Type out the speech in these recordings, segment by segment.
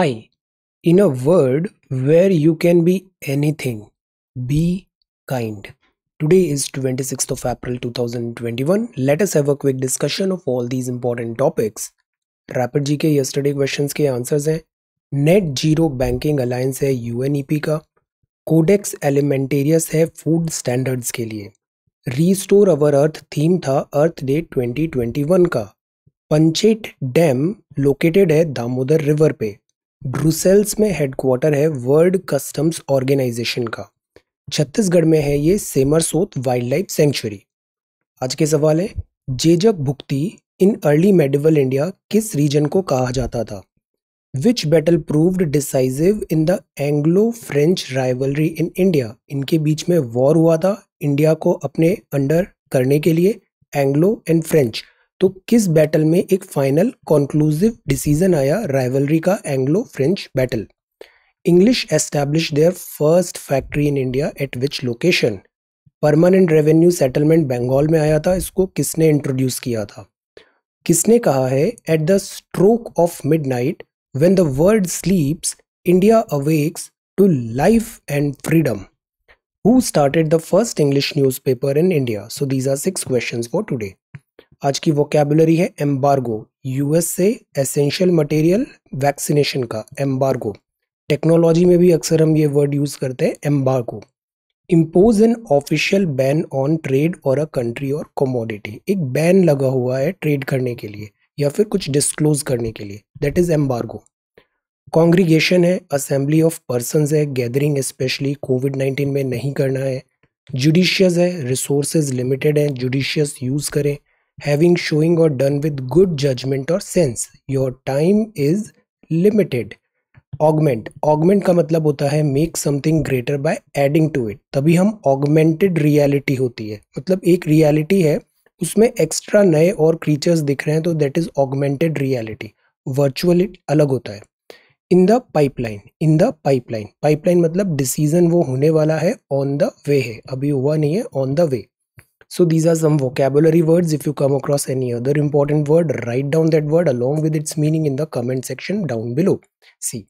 I. In a world where you can be anything, be kind. Today is 26th of April 2021. Let us have a quick discussion of all these important topics. Rapid GK yesterday questions ke answers answers Net Zero Banking Alliance hai UNEP ka. Codex codex hai food standards ke liye. Restore Our Earth theme tha Earth Day 2021 ka. Panchet dam located है Damodar river पे Brussels में headquarter है world customs organisation का छत्तीसगढ़ में है ये Semarsot wild life sanctuary आज के सवाल है Jejakabhukti in early medieval India किस रीजन को कहा जाता था which battle proved decisive in the Anglo French rivalry in India इनके बीच में वॉर हुआ था इंडिया को अपने अंडर करने के लिए एंग्लो एंड फ्रेंच तो किस बैटल में एक फाइनल कॉन्क्लूसिव डिसीजन आया राइवलरी का Anglo French battle English establish their first factory in India at which location permanent revenue settlement Bengal में आया था इसको किसने इंट्रोड्यूस किया था किसने कहा है at the stroke of midnight when the world sleeps India awakes to life and freedom started the first English newspaper in India so these are six questions for today आज की vocabulary है embargo US से essential material vaccination का embargo technology में भी अक्सर हम ये वर्ड यूज़ करते हैं embargo impose an official ban on trade और अ कंट्री और कमोडिटी एक बैन लगा हुआ है ट्रेड करने के लिए या फिर कुछ डिस्क्लोज करने के लिए दैट इज़ एम्बार्गो कॉन्ग्रीगेशन है असेंबली ऑफ पर्सनस है गैदरिंग स्पेशली कोविड नाइन्टीन में नहीं करना है जुडिशियस है रिसोर्सेज लिमिटेड हैं जुडिशियस यूज़ करें having showing or done with good judgment or sense your time is limited augment augment का मतलब होता है make something greater by adding to it तभी हम ऑगमेंटेड रियलिटी होती है मतलब एक रियलिटी है उसमें एक्स्ट्रा नए और क्रीचर्स दिख रहे हैं तो that is augmented reality virtual अलग होता है in the pipeline in the pipeline pipeline मतलब डिसीजन वो होने वाला है ऑन द वे है अभी हुआ नहीं है on the way So these are some vocabulary words. If you come across any other important word, write down that word along with its meaning in the comment section down below. See,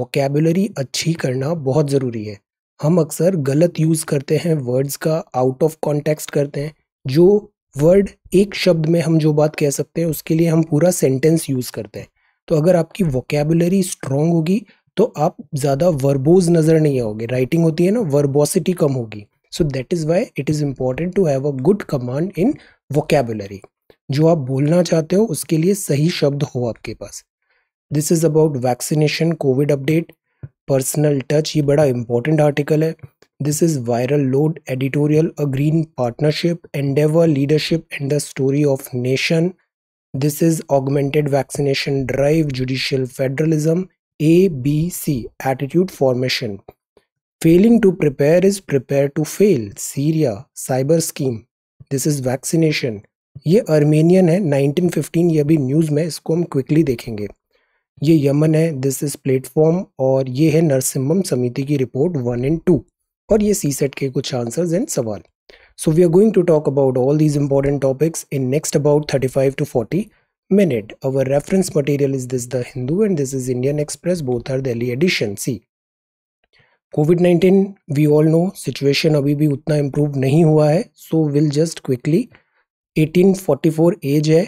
vocabulary achhi karna bahut zaruri hai hum aksar galat use karte hain words ka out of context karte hain jo word एक शब्द में हम जो बात कह सकते हैं उसके लिए हम पूरा सेंटेंस यूज़ करते हैं तो अगर आपकी वोकेबुलरी स्ट्रॉन्ग होगी तो आप ज़्यादा वर्बोज नज़र नहीं आओगे राइटिंग होती है ना वर्बोसिटी कम होगी so that is why it is important to have a good command in vocabulary जो आप बोलना चाहते हो उसके लिए सही शब्द हो आपके पास this is about vaccination covid update personal touch ये बड़ा इंपॉर्टेंट आर्टिकल है this is viral load editorial a green partnership endeavour leadership and the story of nation this is augmented vaccination drive judicial federalism A B C attitude formation Failing to prepare is prepare to fail. Syria cyber scheme this is vaccination ये Armenian है 1915 ये अभी news में इसको हम quickly देखेंगे ये Yemen है दिस इज़ प्लेटफॉर्म और ये है नरसिम्हम समिति की रिपोर्ट वन एंड टू और ये सी सेट के कुछ आंसर्स एंड सवाल so we are going to talk about all these important topics in next about thirty five to forty minute our reference material is this the Hindu and this is Indian Express both are Delhi edition see covid nineteen we all know situation अभी भी उतना improve नहीं हुआ है so will just quickly 1844 age है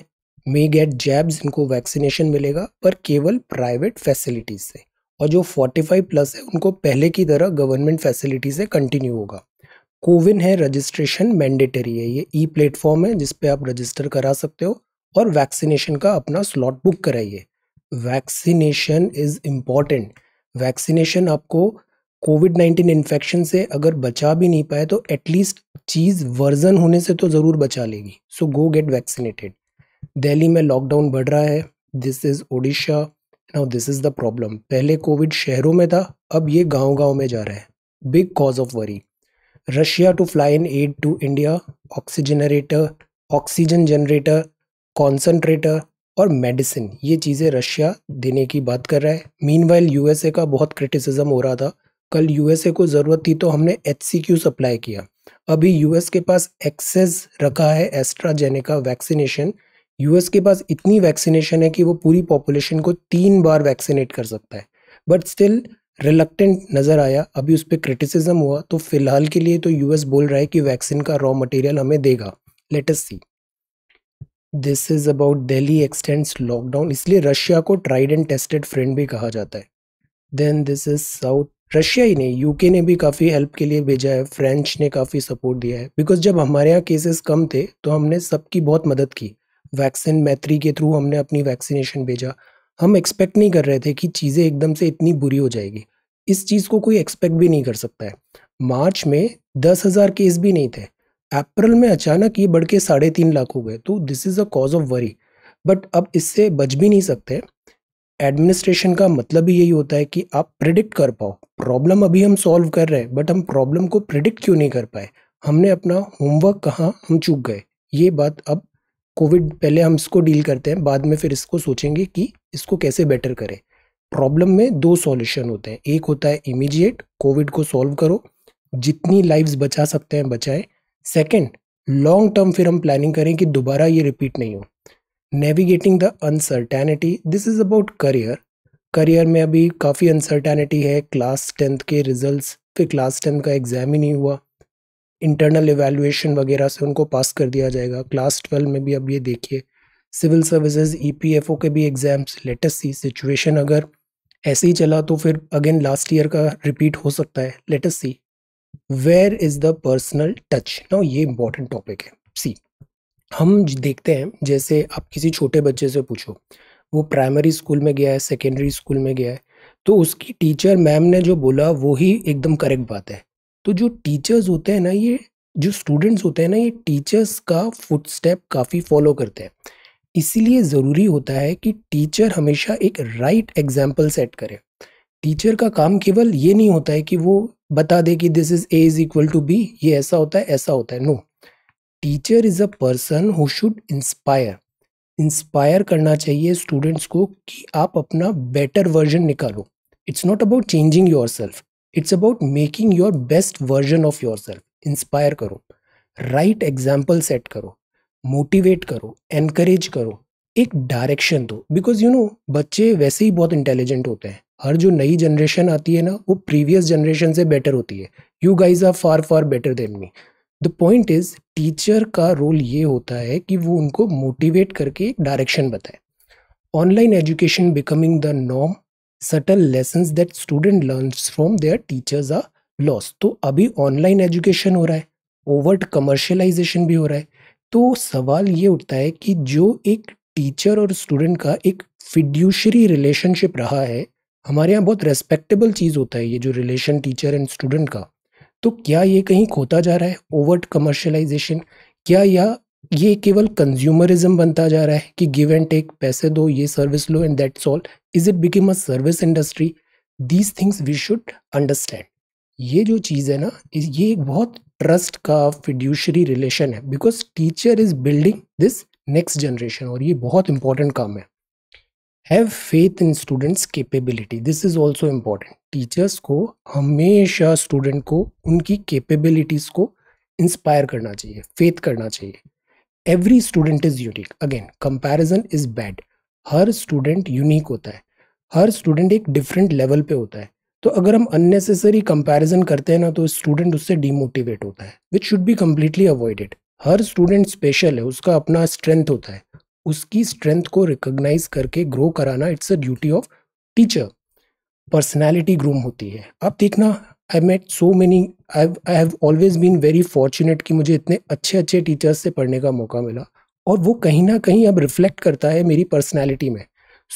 may get jabs इनको vaccination मिलेगा पर केवल प्राइवेट फैसिलिटीज से और जो 45 प्लस है उनको पहले की तरह गवर्नमेंट फैसिलिटी से कंटिन्यू होगा कोविन है रजिस्ट्रेशन मैंडेटरी है ये ई प्लेटफॉर्म है जिसपे आप रजिस्टर करा सकते हो और वैक्सीनेशन का अपना स्लॉट बुक कराइए वैक्सीनेशन इज़ इम्पॉर्टेंट वैक्सीनेशन आपको कोविड नाइन्टीन इन्फेक्शन से अगर बचा भी नहीं पाए तो एटलीस्ट चीज़ वर्जन होने से तो ज़रूर बचा लेगी so go get vaccinated Delhi में लॉकडाउन बढ़ रहा है this is Odisha now this is the problem पहले कोविड शहरों में था अब ये गाँव गाँव में जा रहा है big cause of worry Russia to fly in aid to India oxygenerator oxygen generator concentrator और मेडिसिन ये चीज़ें रशिया देने की बात कर रहा है मीन वाइल यूएसए का बहुत क्रिटिसिज्म हो रहा था कल यूएसए को ज़रूरत थी तो हमने एच सप्लाई किया अभी यूएस के पास एक्सेस रखा है एस्ट्राजेनेका वैक्सीनेशन यूएस के पास इतनी वैक्सीनेशन है कि वो पूरी पॉपुलेशन को तीन बार वैक्सीनेट कर सकता है बट स्टिल रिलक्टेंट नज़र आया अभी उस पर क्रिटिसिज्म हुआ तो फिलहाल के लिए तो यूएस बोल रहा है कि वैक्सीन का रॉ मटेरियल हमें देगा latest see this is about Delhi extends lockdown इसलिए रशिया को ट्राइड एंड टेस्टेड फ्रेंड भी कहा जाता है then this is south Russia ही नहीं यूके ने भी काफ़ी हेल्प के लिए भेजा है फ्रेंच ने काफ़ी सपोर्ट दिया है बिकॉज जब हमारे यहाँ केसेस कम थे तो हमने सबकी बहुत मदद की वैक्सीन मैत्री के थ्रू हमने अपनी वैक्सीनेशन भेजा हम एक्सपेक्ट नहीं कर रहे थे कि चीज़ें एकदम से इतनी बुरी हो जाएगी इस चीज़ को कोई एक्सपेक्ट भी नहीं कर सकता है मार्च में दस हज़ार केस भी नहीं थे अप्रैल में अचानक ये बढ़ के साढ़े तीन लाख हो गए तो this is a cause of worry but अब इससे बच भी नहीं सकते एडमिनिस्ट्रेशन का मतलब ही यही होता है कि आप प्रिडिक्ट कर पाओ प्रॉब्लम अभी हम सॉल्व कर रहे हैं बट हम प्रॉब्लम को प्रिडिक्ट क्यों नहीं कर पाए हमने अपना होमवर्क कहाँ हम चूक गए ये बात अब कोविड पहले हम इसको डील करते हैं बाद में फिर इसको सोचेंगे कि इसको कैसे बेटर करें प्रॉब्लम में दो सॉल्यूशन होते हैं एक होता है इमीडिएट कोविड को सॉल्व करो जितनी लाइव्स बचा सकते हैं बचाएं सेकंड लॉन्ग टर्म फिर हम प्लानिंग करें कि दोबारा ये रिपीट नहीं हो navigating the uncertainty this is about career career में अभी काफ़ी अनसर्टेनिटी है क्लास टेंथ के रिजल्ट्स फिर क्लास टेंथ का एग्ज़ाम ही नहीं हुआ इंटरनल एवेल्युएशन वगैरह से उनको पास कर दिया जाएगा क्लास ट्वेल्व में भी अब ये देखिए सिविल सर्विसेज ईपीएफओ के भी एग्ज़ाम्स लेटेस्ट सी सिचुएशन अगर ऐसे ही चला तो फिर अगेन लास्ट ईयर का रिपीट हो सकता है latest see where is the personal touch ना ये इंपॉर्टेंट टॉपिक है सी हम देखते हैं जैसे आप किसी छोटे बच्चे से पूछो वो प्राइमरी स्कूल में गया है सेकेंडरी स्कूल में गया है तो उसकी टीचर मैम ने जो बोला वो ही एकदम करेक्ट बात है तो जो टीचर्स होते हैं ना ये जो स्टूडेंट्स होते हैं ना ये टीचर्स का फुटस्टेप काफ़ी फॉलो करते हैं इसीलिए ज़रूरी होता है कि टीचर हमेशा एक राइट एग्जाम्पल सेट करे टीचर का काम केवल ये नहीं होता है कि वो बता दे कि this is A is equal to B ये ऐसा होता है ऐसा होता है no no. Teacher is a person who should inspire inspire करना चाहिए स्टूडेंट्स को कि आप अपना बेटर वर्जन निकालो it's not about changing yourself it's about making your best version of yourself inspire करो राइट एग्जाम्पल सेट करो motivate करो एनकरेज करो एक डायरेक्शन दो बिकॉज यू नो बच्चे वैसे ही बहुत इंटेलिजेंट होते हैं हर जो नई जनरेशन आती है ना वो प्रीवियस जनरेशन से बेटर होती है you guys are far far better than me the point is teacher का रोल ये होता है कि वो उनको मोटिवेट करके एक डायरेक्शन बताए ऑनलाइन एजुकेशन बिकमिंग द नॉम subtle lesson that student learn from their teachers are loss तो अभी ऑनलाइन एजुकेशन हो रहा है ओवर्ट कमर्शलाइजेशन भी हो रहा है तो सवाल ये उठता है कि जो एक टीचर और स्टूडेंट का एक फिड्यूशरी रिलेशनशिप रहा है हमारे यहाँ बहुत रेस्पेक्टेबल चीज़ होता है ये जो रिलेशन टीचर एंड स्टूडेंट का तो क्या ये कहीं खोता जा रहा है ओवर्ट कमर्शलाइजेशन क्या या ये केवल कंज्यूमरिज्म बनता जा रहा है कि गिव एंड टेक पैसे दो ये सर्विस लो and that's all is it became a service industry these things we should understand ये जो चीज़ है ना ये एक बहुत ट्रस्ट का फिड्यूशरी रिलेशन है because teacher is building this next generation और ये बहुत इंपॉर्टेंट काम है have faith in students capability this is also important teachers को हमेशा स्टूडेंट को उनकी केपेबिलिटीज़ को इंस्पायर करना चाहिए फेथ करना चाहिए every student is unique again comparison is bad हर स्टूडेंट यूनिक होता है हर स्टूडेंट एक डिफरेंट लेवल पे होता है तो अगर हम अननेसेसरी कंपेरिजन करते हैं ना तो स्टूडेंट उससे डीमोटिवेट होता है which should be completely avoided हर स्टूडेंट स्पेशल है उसका अपना स्ट्रेंथ होता है उसकी स्ट्रेंथ को रिकोगनाइज करके ग्रो कराना it's a duty of teacher personality groom होती है अब देखना I met so many I I have always been very fortunate कि मुझे इतने अच्छे अच्छे टीचर्स से पढ़ने का मौका मिला और वो कहीं ना कहीं अब रिफ्लेक्ट करता है मेरी पर्सनैलिटी में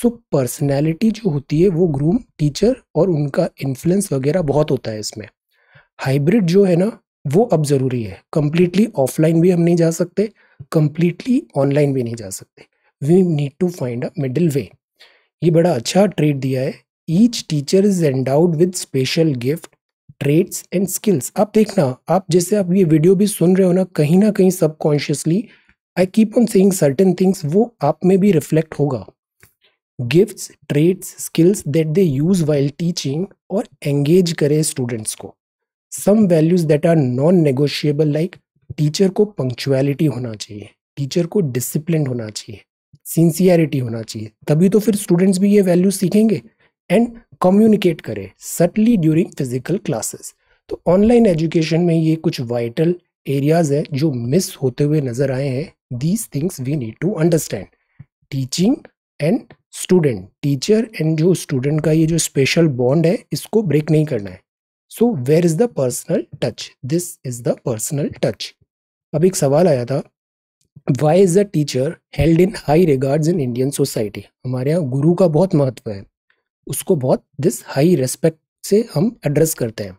सो so, पर्सनैलिटी जो होती है वो ग्रूम टीचर और उनका इन्फ्लुएंस वगैरह बहुत होता है इसमें हाइब्रिड जो है ना वो अब ज़रूरी है कम्प्लीटली ऑफलाइन भी हम नहीं जा सकते कंप्लीटली ऑनलाइन भी नहीं जा सकते we need to find a middle way ये बड़ा अच्छा ट्रेड दिया है each teacher is endowed with special gift trades and skills आप देखना आप जैसे आप ये वीडियो भी सुन रहे हो ना कहीं ना कहीं subconsciously I keep on saying certain things वो आप में भी रिफ्लेक्ट होगा gifts trades skills that they use while teaching और एंगेज करें स्टूडेंट्स को some values that are non negotiable like teacher को पंक्चुअलिटी होना चाहिए टीचर को डिसिप्लिन होना चाहिए सिंसियरिटी होना चाहिए तभी तो फिर स्टूडेंट्स भी ये वैल्यू सीखेंगे एंड कम्युनिकेट करें सटली ड्यूरिंग फिजिकल क्लासेस तो ऑनलाइन एजुकेशन में ये कुछ वाइटल एरियाज है जो मिस होते हुए नजर आए हैं these things we need to understand teaching and student teacher and जो स्टूडेंट का ये जो स्पेशल बॉन्ड है इसको ब्रेक नहीं करना है so where is the personal touch this is the personal touch अब एक सवाल आया था why is a teacher held in high regards in Indian society हमारे यहाँ गुरु का बहुत महत्व है उसको बहुत दिस हाई रेस्पेक्ट से हम एड्रेस करते हैं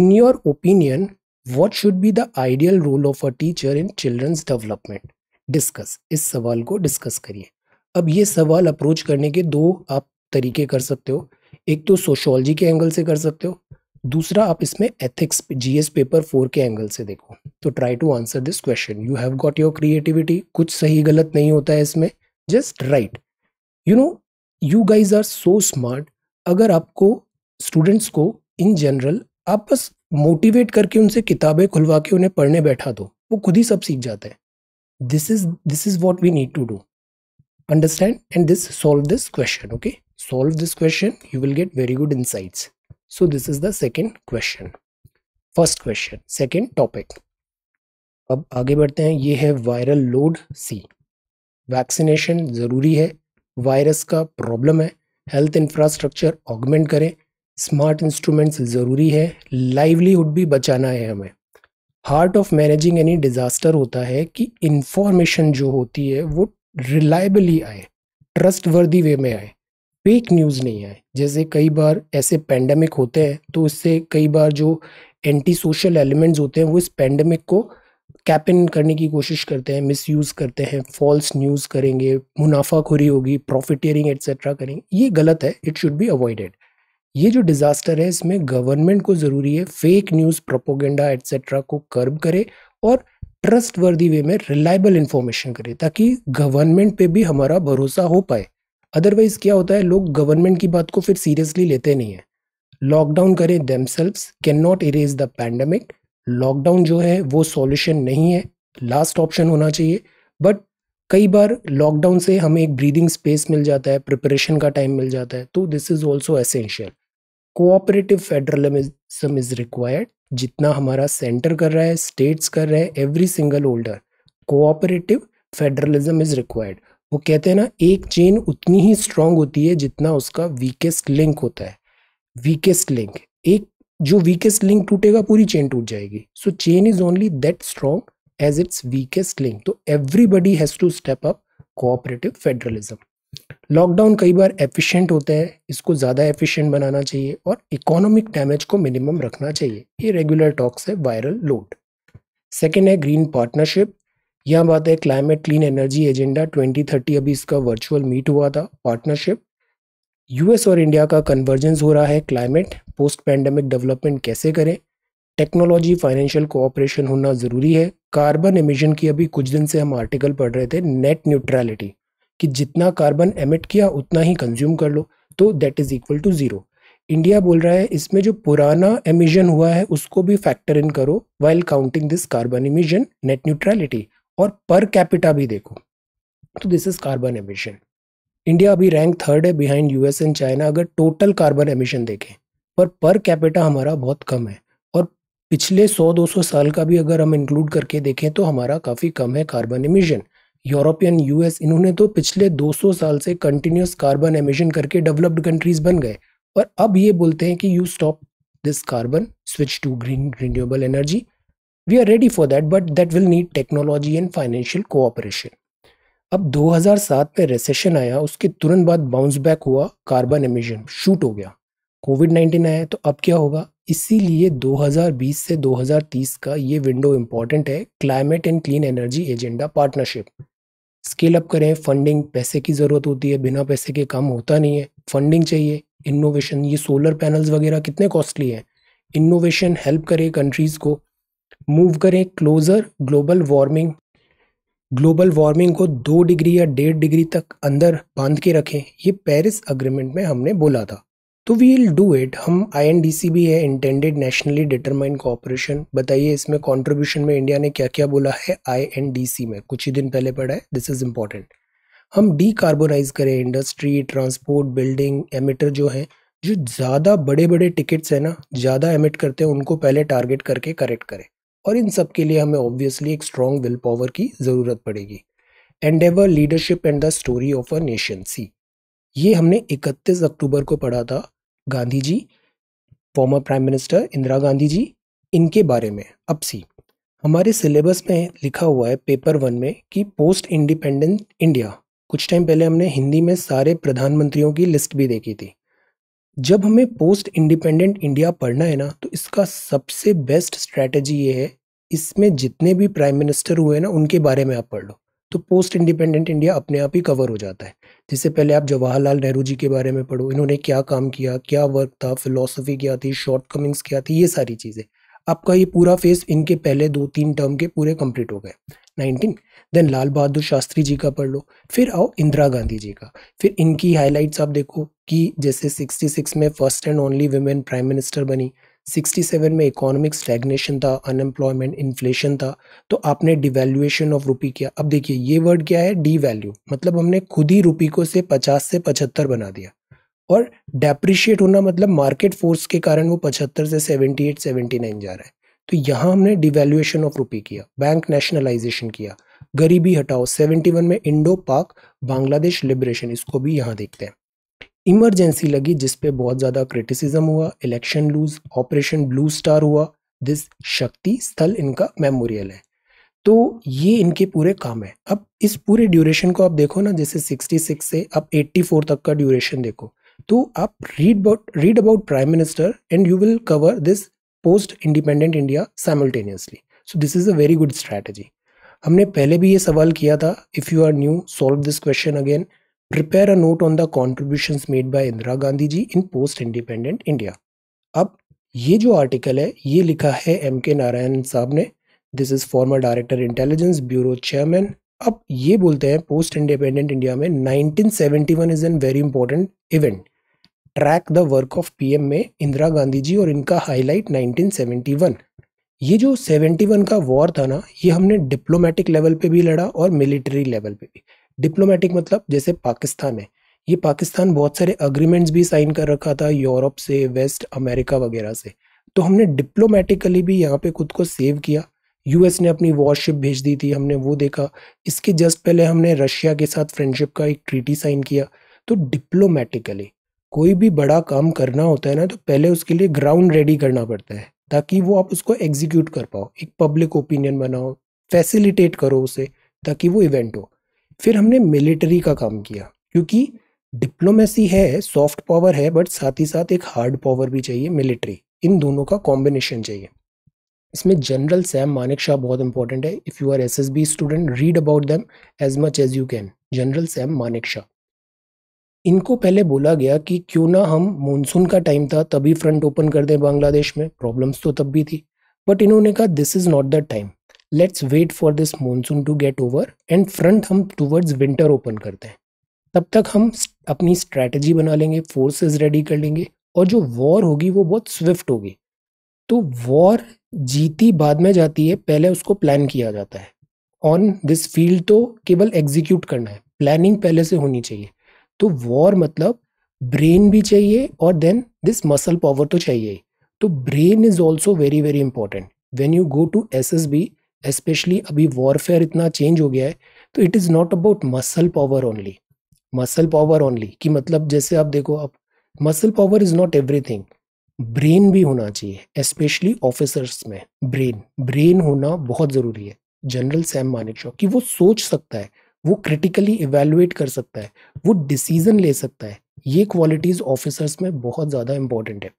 in your opinion what should be the ideal role of a teacher in children's development discuss इस सवाल को डिस्कस करिए अब ये सवाल अप्रोच करने के दो आप तरीके कर सकते हो एक तो सोशोलॉजी के एंगल से कर सकते हो दूसरा आप इसमें एथिक्स जीएस पेपर फोर के एंगल से देखो तो try to answer this question you have got your creativity कुछ सही गलत नहीं होता है इसमें just right you know you guys are so smart अगर आपको स्टूडेंट्स को इन जनरल आप बस मोटिवेट करके उनसे किताबें खुलवा के उन्हें पढ़ने बैठा दो वो खुद ही सब सीख जाते हैं this is this is what we need to do understand and this solve this question okay solve this question you will get very good insights So this is the second question. First question second topic अब आगे बढ़ते हैं ये है viral load सी vaccination ज़रूरी है virus का problem है हेल्थ इंफ्रास्ट्रक्चर ऑगमेंट करें स्मार्ट इंस्ट्रूमेंट्स ज़रूरी है लाइवलीहुड भी बचाना है हमें heart of managing any disaster होता है कि इंफॉर्मेशन जो होती है वो रिलायबली आए ट्रस्ट वर्दी वे में आए फेक न्यूज़ नहीं आए जैसे कई बार ऐसे पैंडमिक होते हैं तो इससे कई बार जो एंटी सोशल एलिमेंट्स होते हैं वो इस पैंडमिक को कैपिन करने की कोशिश करते हैं मिसयूज़ करते हैं फॉल्स न्यूज़ करेंगे मुनाफाखोरी होगी प्रॉफिटेयरिंग एट्सेट्रा करेंगे ये गलत है इट शुड बी अवॉइडेड ये जो डिज़ास्टर है इसमें गवर्नमेंट को ज़रूरी है फेक न्यूज़ प्रोपोगेंडा एट्सेट्रा को कर्ब करे और ट्रस्ट वर्दी वे में रिलायबल इन्फॉर्मेशन करे ताकि गवर्नमेंट पे भी हमारा भरोसा हो पाए अदरवाइज क्या होता है लोग गवर्नमेंट की बात को फिर सीरियसली लेते नहीं है लॉकडाउन करें them can not erase the pandemic lockdown जो है वो सॉल्यूशन नहीं है लास्ट ऑप्शन होना चाहिए बट कई बार लॉकडाउन से हमें एक ब्रीदिंग स्पेस मिल जाता है प्रिपरेशन का टाइम मिल जाता है तो this is also essential cooperative federalism is required जितना हमारा सेंटर कर रहा है स्टेट्स कर रहे हैं every single holder cooperative federalism is required वो कहते हैं ना एक चेन उतनी ही स्ट्रांग होती है जितना उसका वीकेस्ट लिंक होता है वीकेस्ट लिंक एक जो वीकेस्ट लिंक टूटेगा पूरी चेन टूट जाएगी so chain is only that strong as its weakest link तो everybody has to step up cooperative federalism lockdown कई बार एफिशिएंट होता है इसको ज़्यादा एफिशिएंट बनाना चाहिए और इकोनॉमिक डैमेज को मिनिमम रखना चाहिए ये रेगुलर टॉक्स है वायरल लोड सेकेंड है ग्रीन पार्टनरशिप यहाँ बात है क्लाइमेट क्लीन एनर्जी एजेंडा 2030 अभी इसका वर्चुअल मीट हुआ था पार्टनरशिप यूएस और इंडिया का कन्वर्जेंस हो रहा है क्लाइमेट पोस्ट पैंडमिक डेवलपमेंट कैसे करें टेक्नोलॉजी फाइनेंशियल कोऑपरेशन होना ज़रूरी है कार्बन एमिशन की अभी कुछ दिन से हम आर्टिकल पढ़ रहे थे नेट न्यूट्रैलिटी कि जितना कार्बन एमिट किया उतना ही कंज्यूम कर लो तो that is equal to zero India बोल रहा है इसमें जो पुराना एमिशन हुआ है उसको भी फैक्टर इन करो while counting this carbon emission net neutrality और पर कैपिटा भी देखो तो this is carbon emission India अभी रैंक थर्ड है बिहाइंड यूएस एंड चाइना अगर टोटल कार्बन एमिशन देखें पर पर कैपिटा हमारा बहुत कम है और पिछले 100-200 साल का भी अगर हम इंक्लूड करके देखें तो हमारा काफ़ी कम है कार्बन एमिशन यूरोपियन यूएस इन्होंने तो पिछले 200 साल से कंटिन्यूस कार्बन एमिशन करके डेवलप्ड कंट्रीज बन गए पर अब ये बोलते हैं कि you stop this carbon switch to green renewable energy we are ready for that but that will need technology and financial cooperation अब 2007 में रेसेशन आया उसके तुरंत बाद बाउंस बैक हुआ कार्बन एमिशन शूट हो गया कोविड 19 आया तो अब क्या होगा इसीलिए 2020 से 2030 का ये विंडो इम्पॉर्टेंट है climate and clean energy agenda partnership scale up करें फंडिंग पैसे की ज़रूरत होती है बिना पैसे के काम होता नहीं है फंडिंग चाहिए इनोवेशन ये सोलर पैनल्स वगैरह कितने कॉस्टली हैं इनोवेशन हेल्प करे कंट्रीज़ को मूव करें closer global warming global warming को दो डिग्री या डेढ़ डिग्री तक अंदर बांध के रखें ये पेरिस अग्रीमेंट में हमने बोला था तो वी विल डू इट हम आई भी है इंटेंडेड नेशनली डिटरमाइन कॉपरेशन बताइए इसमें कॉन्ट्रीब्यूशन में इंडिया ने क्या क्या बोला है आई में कुछ ही दिन पहले पढ़ा है दिस इज़ इम्पॉर्टेंट हम कार्बोनाइज करें इंडस्ट्री ट्रांसपोर्ट बिल्डिंग एमिटर जो हैं जो ज़्यादा बड़े बड़े टिकट्स हैं ना ज़्यादा एमिट करते हैं उनको पहले टारगेट करके करेक्ट करें और इन सब के लिए हमें ऑब्वियसली एक स्ट्रॉन्ग विल पावर की ज़रूरत पड़ेगी and ever leadership and the story of a nation see ये हमने 31 अक्टूबर को पढ़ा था Gandhi ji former prime minister Indira Gandhi ji इनके बारे में अब सी हमारे सिलेबस में लिखा हुआ है पेपर वन में कि पोस्ट इंडिपेंडेंट इंडिया कुछ टाइम पहले हमने हिंदी में सारे प्रधानमंत्रियों की लिस्ट भी देखी थी जब हमें पोस्ट इंडिपेंडेंट इंडिया पढ़ना है ना तो इसका सबसे बेस्ट स्ट्रैटेजी ये है इसमें जितने भी प्राइम मिनिस्टर हुए ना उनके बारे में आप पढ़ लो तो पोस्ट इंडिपेंडेंट इंडिया अपने आप ही कवर हो जाता है जिससे पहले आप जवाहरलाल नेहरू जी के बारे में पढ़ो इन्होंने क्या काम किया क्या वर्क था फिलोसफी क्या थी शॉर्टकमिंग्स क्या थी ये सारी चीज़ें आपका ये पूरा फेस इनके पहले दो तीन टर्म के पूरे कंप्लीट हो गए नाइनटीन देन लाल बहादुर शास्त्री जी का पढ़ लो फिर आओ इंदिरा गांधी जी का फिर इनकी हाईलाइट्स आप देखो कि जैसे सिक्स में first and only women prime minister बनी 67 में इकोनॉमिक स्टैग्नेशन था अनएम्प्लॉयमेंट इन्फ्लेशन था तो आपने डिवेल्यूएशन ऑफ रुपी किया अब देखिए ये वर्ड क्या है डी वैल्यू मतलब हमने खुद ही रुपी को से 50 से 75 बना दिया और डेप्रिशिएट होना मतलब मार्केट फोर्स के कारण वो 75 से 78 79 जा रहा है तो यहाँ हमने डिवेल्यूएशन ऑफ रुपी किया बैंक नेशनलाइजेशन किया गरीबी हटाओ वन में इंडो पाक बांग्लादेश लिबरेशन इसको भी यहाँ देखते हैं इमरजेंसी लगी जिसपे बहुत ज़्यादा क्रिटिसिज्म हुआ election lose operation blue star हुआ दिस शक्ति स्थल इनका मेमोरियल है तो ये इनके पूरे काम है अब इस पूरे ड्यूरेशन को आप देखो ना जैसे 66 से आप 84 तक का ड्यूरेशन देखो तो आप read about read about prime minister and you will cover this post independent India simultaneously so this is a very good strategy हमने पहले भी ये सवाल किया था if you are new solve this question again prepare a note on the contribution made by Indira Gandhi ji in post independent India अब ये जो आर्टिकल है ये लिखा है एम के नारायण साहब ने this is former director intelligence bureau chairman अब ये बोलते हैं पोस्ट इंडिपेंडेंट इंडिया में 1971 is an very important event track the work of M में इंदिरा गांधी जी और इनका हाईलाइट 1971 ये जो 71 का वॉर था ना ये हमने डिप्लोमेटिक लेवल पे भी लड़ा और मिलिट्री लेवल पे भी डिप्लोमेटिक मतलब जैसे पाकिस्तान है ये पाकिस्तान बहुत सारे अग्रीमेंट्स भी साइन कर रखा था यूरोप से वेस्ट अमेरिका वगैरह से तो हमने डिप्लोमेटिकली भी यहाँ पे खुद को सेव किया यूएस ने अपनी वॉरशिप भेज दी थी हमने वो देखा इसके जस्ट पहले हमने रशिया के साथ फ्रेंडशिप का एक ट्रीटी साइन किया तो डिप्लोमेटिकली कोई भी बड़ा काम करना होता है ना तो पहले उसके लिए ग्राउंड रेडी करना पड़ता है ताकि वो आप उसको एग्जीक्यूट कर पाओ एक पब्लिक ओपिनियन बनाओ फैसिलिटेट करो उसे ताकि वो इवेंट हो फिर हमने मिलिट्री का काम किया क्योंकि डिप्लोमेसी है सॉफ्ट पावर है बट साथ ही साथ एक हार्ड पावर भी चाहिए मिलिट्री इन दोनों का कॉम्बिनेशन चाहिए इसमें जनरल सैम मानिक शाह बहुत इंपॉर्टेंट है if you are S S B student read about them as much as you can general Sam Manekshaw इनको पहले बोला गया कि क्यों ना हम मानसून का टाइम था तभी फ्रंट ओपन कर दें बांग्लादेश में प्रॉब्लम्स तो तब भी थी बट इन्होंने कहा this is not the time let's wait for this monsoon to get over and front हम टूवर्ड्स विंटर ओपन करते हैं तब तक हम अपनी स्ट्रैटेजी बना लेंगे फोर्सेस रेडी कर लेंगे और जो वॉर होगी वो बहुत स्विफ्ट होगी तो वॉर जीती बाद में जाती है पहले उसको प्लान किया जाता है ऑन दिस फील्ड तो केवल एग्जीक्यूट करना है प्लानिंग पहले से होनी चाहिए तो वॉर मतलब ब्रेन भी चाहिए और देन दिस मसल पावर तो चाहिए तो brain is also very very important when you go to S S B specially अभी वॉरफेयर इतना चेंज हो गया है तो it is not about muscle power only muscle power only कि मतलब जैसे आप देखो आप muscle power is not everything brain भी होना चाहिए स्पेशली ऑफिसर्स में ब्रेन ब्रेन होना बहुत ज़रूरी है जनरल सैम मानिकशॉ कि वो सोच सकता है वो क्रिटिकली इवेलुएट कर सकता है वो डिसीजन ले सकता है ये क्वालिटीज़ ऑफिसर्स में बहुत ज़्यादा इंपॉर्टेंट है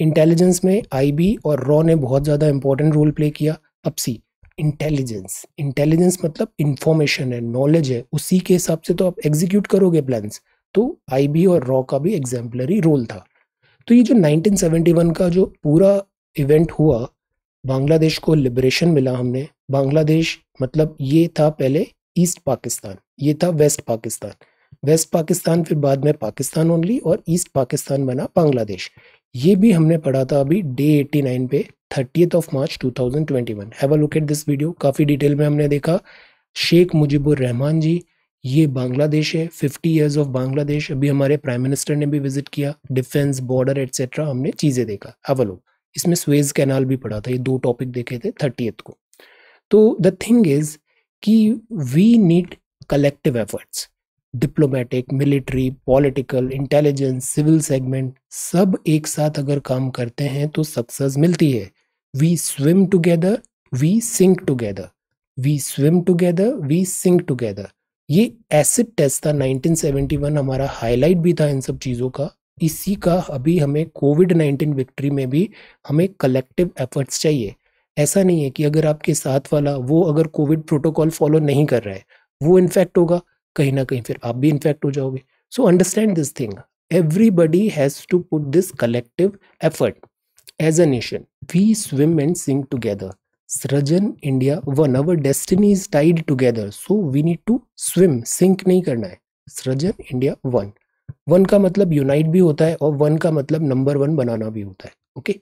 इंटेलिजेंस में आईबी और रॉ ने बहुत ज़्यादा इंपॉर्टेंट रोल प्ले किया अपसी इंटेलिजेंस इंटेलिजेंस मतलब इंफॉर्मेशन है नॉलेज है उसी के हिसाब से तो आप एग्जीक्यूट करोगे प्लान तो आईबी और रॉ का भी एग्जाम्पलरी रोल था तो ये जो 1971 का जो पूरा इवेंट हुआ बांग्लादेश को लिबरेशन मिला हमने बांग्लादेश मतलब ये था पहले ईस्ट पाकिस्तान ये था वेस्ट पाकिस्तान वेस्ट पाकिस्तान फिर बाद में पाकिस्तान ओनली और ईस्ट पाकिस्तान बना बांग्लादेश ये भी हमने पढ़ा था अभी डे 89 पे thirtieth of March 2021 have a look at this video काफ़ी डिटेल में हमने देखा शेख मुजीबुर रहमान जी ये बांग्लादेश है फिफ्टी ईयर्स ऑफ बांग्लादेश अभी हमारे प्राइम मिनिस्टर ने भी विजिट किया डिफेंस बॉर्डर एट्सेट्रा हमने चीज़ें देखा हैव अ लुक इसमें स्वेज कैनाल भी पढ़ा था ये दो टॉपिक देखे थे थर्टीथ को तो द थिंग इज़ कि we need collective efforts diplomatic military political intelligence civil segment सब एक साथ अगर काम करते हैं तो सक्सेस मिलती है We swim together, we sink together. We swim together, we sink together. ये एसिड टेस्ट था 1971 हमारा हाईलाइट भी था इन सब चीज़ों का इसी का अभी हमें कोविड 19 विक्ट्री में भी हमें कलेक्टिव एफर्ट्स चाहिए ऐसा नहीं है कि अगर आपके साथ वाला वो अगर कोविड प्रोटोकॉल फॉलो नहीं कर रहा है वो इन्फेक्ट होगा कहीं ना कहीं फिर आप भी इन्फेक्ट हो जाओगे so understand this thing everybody has to put this collective effort as a nation we swim and sing together सृजन India one our destiny is tied together so we need to swim sink नहीं करना है सृजन India one one का मतलब unite भी होता है और वन का मतलब नंबर वन बनाना भी होता है okay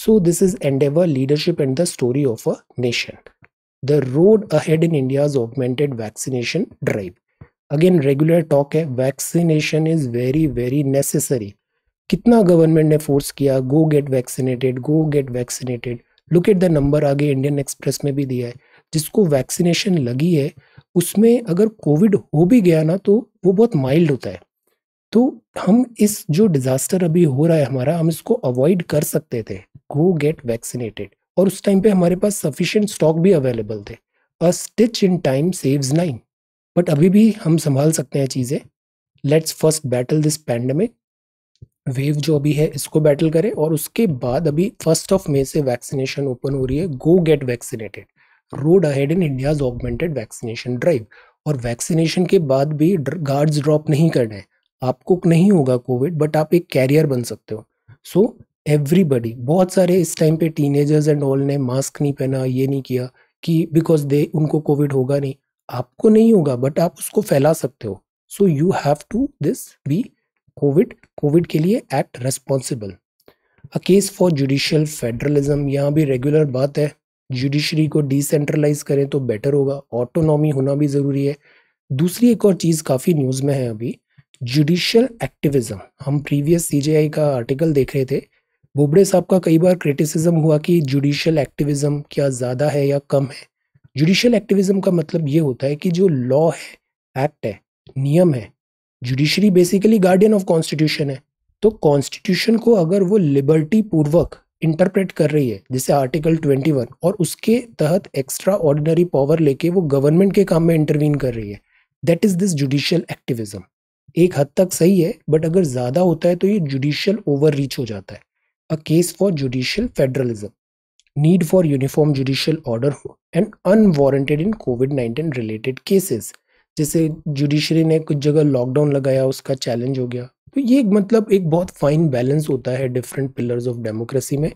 so this is and leadership and the story of a nation the road ahead in India's augmented vaccination drive again regular talk है vaccination is very very necessary कितना government ने force किया go get vaccinated go get vaccinated look at the number आगे Indian express में भी दिया है जिसको वैक्सीनेशन लगी है उसमें अगर कोविड हो भी गया ना तो वो बहुत माइल्ड होता है तो हम इस जो डिज़ास्टर अभी हो रहा है हमारा हम इसको अवॉइड कर सकते थे गो गेट वैक्सीनेटेड और उस टाइम पे हमारे पास सफिशेंट स्टॉक भी अवेलेबल थे a stitch in time saves nine but अभी भी हम संभाल सकते हैं चीज़ें let's first battle this pandemic wave जो अभी है इसको बैटल करें और उसके बाद अभी फर्स्ट ऑफ मे से वैक्सीनेशन ओपन हो रही है go get vaccinated road ahead in India's augmented vaccination drive और वैक्सीनेशन के बाद भी गार्ड्स ड्रॉप नहीं कर रहे आपको नहीं होगा कोविड बट आप एक कैरियर बन सकते हो सो एवरीबडी बहुत सारे इस टाइम पे टीनेजर्स एंड ऑल ने मास्क नहीं पहना ये नहीं किया कि बिकॉज दे उनको कोविड होगा नहीं आपको नहीं होगा बट आप उसको फैला सकते हो so you have to this be covid covid के लिए act responsible a case for judicial federalism यहाँ भी रेगुलर बात है जुडिशरी को डिसेंट्रलाइज करें तो बेटर होगा ऑटोनॉमी होना भी ज़रूरी है दूसरी एक और चीज़ काफ़ी न्यूज़ में है अभी जुडिशल एक्टिविज़म हम प्रीवियस सीजेआई का आर्टिकल देख रहे थे बोबड़े साहब का कई बार क्रिटिसिज्म हुआ कि जुडिशियल एक्टिविज़म क्या ज़्यादा है या कम है जुडिशल एक्टिविज़म का मतलब ये होता है कि जो लॉ है एक्ट है नियम है judiciary basically guardian of constitution है तो कॉन्स्टिट्यूशन को अगर वो लिबर्टी पूर्वक इंटरप्रेट कर रही है जैसे आर्टिकल 21 और उसके तहत एक्स्ट्रा ऑर्डिनरी पावर लेके वो गवर्नमेंट के काम में इंटरवीन कर रही है that is this judicial activism एक हद तक सही है बट अगर ज़्यादा होता है तो ये जुडिशियल ओवर रीच हो जाता है a case for judicial federalism need for uniform judicial order and unwarranted in covid nineteen related cases जैसे जुडिशरी ने कुछ जगह लॉकडाउन लगाया उसका चैलेंज हो गया तो ये मतलब एक बहुत फाइन बैलेंस होता है डिफरेंट पिलर्स ऑफ डेमोक्रेसी में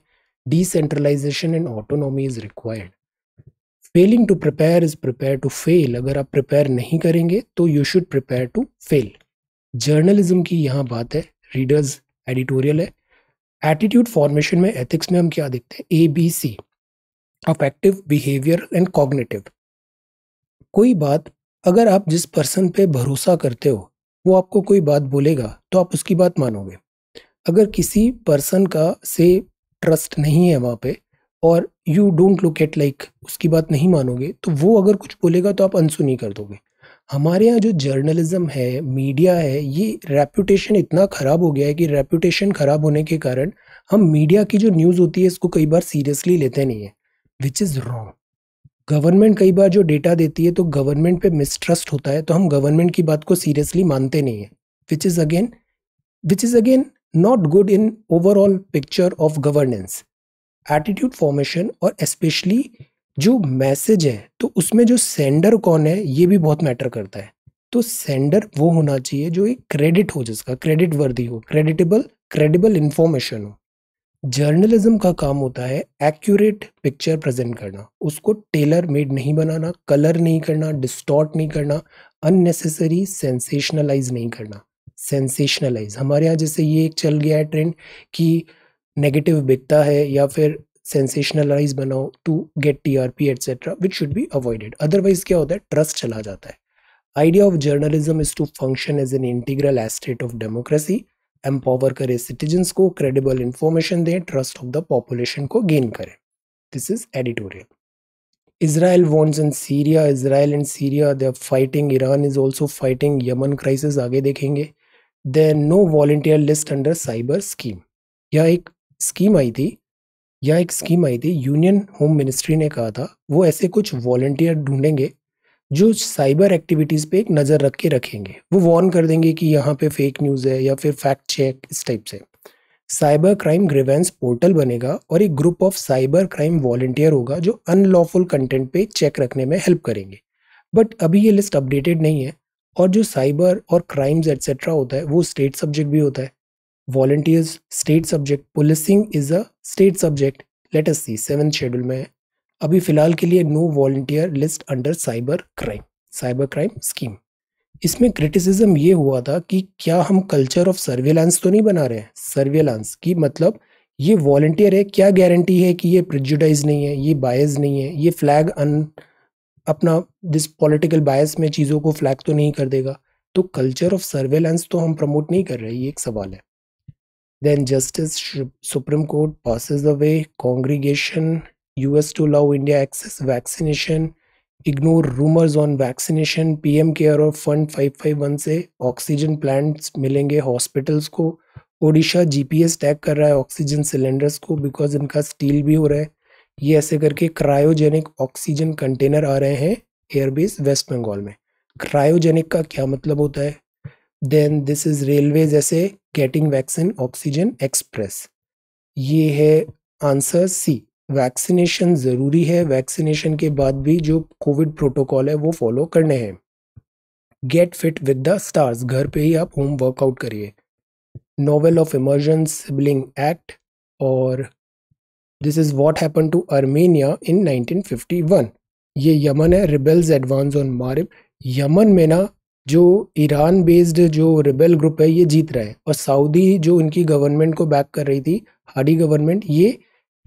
decentralisation and autonomy is required failing to prepare is prepare to fail अगर आप प्रिपेयर नहीं करेंगे तो you should prepare to fail journalism की यहाँ बात है रीडर्स एडिटोरियल है एटीट्यूड फॉर्मेशन में एथिक्स में हम क्या देखते हैं A B C affective behaviour and cognitive कोई बात अगर आप जिस पर्सन पे भरोसा करते हो वो आपको कोई बात बोलेगा तो आप उसकी बात मानोगे अगर किसी पर्सन का से ट्रस्ट नहीं है वहाँ पे और you don't look at like उसकी बात नहीं मानोगे तो वो अगर कुछ बोलेगा तो आप अनसुनी कर दोगे हमारे यहाँ जो जर्नलिज्म है मीडिया है ये रेपूटेशन इतना ख़राब हो गया है कि रेपूटेशन ख़राब होने के कारण हम मीडिया की जो न्यूज़ होती है इसको कई बार सीरियसली लेते नहीं हैं विच इज़ रॉन्ग गवर्नमेंट कई बार जो डेटा देती है तो गवर्नमेंट पे मिसट्रस्ट होता है तो हम गवर्नमेंट की बात को सीरियसली मानते नहीं है which is again which is again not good in overall picture of governance attitude formation और स्पेशली जो मैसेज है तो उसमें जो सेंडर कौन है ये भी बहुत मैटर करता है तो सेंडर वो होना चाहिए जो एक क्रेडिट हो जिसका क्रेडिट वर्दी हो क्रेडिटेबल क्रेडिबल इन्फॉर्मेशन हो जर्नलिज्म का काम होता है एक्यूरेट पिक्चर प्रेजेंट करना उसको टेलर मेड नहीं बनाना कलर नहीं करना डिस्टॉर्ट नहीं करना अननेसेसरी सेंसेशनलाइज नहीं करना सेंसेशनलाइज हमारे यहाँ जैसे ये एक चल गया है ट्रेंड कि नेगेटिव बिकता है या फिर सेंसेशनलाइज बनाओ to get T R P etcetera which should be avoided otherwise क्या होता है ट्रस्ट चला जाता है idea of journalism is to function as an integral estate of democracy empower करें सिटीजन्स को क्रेडिबल इंफॉर्मेशन दें ट्रस्ट ऑफ द पॉपुलेशन को गेन करें this is editorial Israel wants in Syria Israel and Syria they are fighting Iran is also fighting Yemen crisis आगे देखेंगे they know volunteer list under cyber scheme यह एक scheme आई थी यह एक scheme आई थी यूनियन होम मिनिस्ट्री ने कहा था वो ऐसे कुछ वॉल्टियर ढूंढेंगे जो साइबर एक्टिविटीज़ पे एक नज़र रख के रखेंगे वो वॉर्न कर देंगे कि यहाँ पे फेक न्यूज़ है या फिर फैक्ट चेक इस टाइप से साइबर क्राइम ग्रीवेंस पोर्टल बनेगा और एक group of cyber crime volunteer होगा जो अनलॉफुल कंटेंट पे चेक रखने में हेल्प करेंगे बट अभी ये लिस्ट अपडेटेड नहीं है और जो साइबर और क्राइम्स एट्सेट्रा होता है वो स्टेट सब्जेक्ट भी होता है volunteers state subject policing is a state subject latest see seven schedule में अभी फिलहाल के लिए no volunteer list under cyber crime cyber crime scheme इसमें क्रिटिसिज्म ये हुआ था कि क्या हम कल्चर ऑफ सर्वेलांस तो नहीं बना रहे हैं सर्वेलांस की मतलब ये वॉल्टियर है क्या गारंटी है कि ये प्रिजुडाइज नहीं है ये बायस नहीं है ये फ्लैग अन अपना जिस पॉलिटिकल बायस में चीज़ों को फ्लैग तो नहीं कर देगा तो कल्चर ऑफ सर्वेलेंस तो हम प्रमोट नहीं कर रहे ये एक सवाल है then justice supreme court passes away congregation US to allow India access vaccination, ignore rumors on vaccination, M care और फंड 551 से ऑक्सीजन प्लांट्स मिलेंगे हॉस्पिटल्स को ओडिशा जीपीएस टैग कर रहा है ऑक्सीजन सिलेंडर्स को बिकॉज इनका स्टील भी हो रहा है ये ऐसे करके क्रायोजेनिक ऑक्सीजन कंटेनर आ रहे हैं एयरबेस वेस्ट बंगाल में क्रायोजेनिक का क्या मतलब होता है देन दिस इज रेलवे जैसे गेटिंग वैक्सीन ऑक्सीजन एक्सप्रेस ये है आंसर सी वैक्सीनेशन ज़रूरी है वैक्सीनेशन के बाद भी जो कोविड प्रोटोकॉल है वो फॉलो करने हैं get fit with the stars घर पे ही आप होम वर्कआउट करिए novel of emergence sibling act और this is what happen to Armenia in 1951 ये यमन है rebels advance on Marib Yemen में ना जो ईरान बेस्ड जो रिबेल ग्रुप है ये जीत रहा है और सऊदी जो इनकी गवर्नमेंट को बैक कर रही थी हाडी गवर्नमेंट ये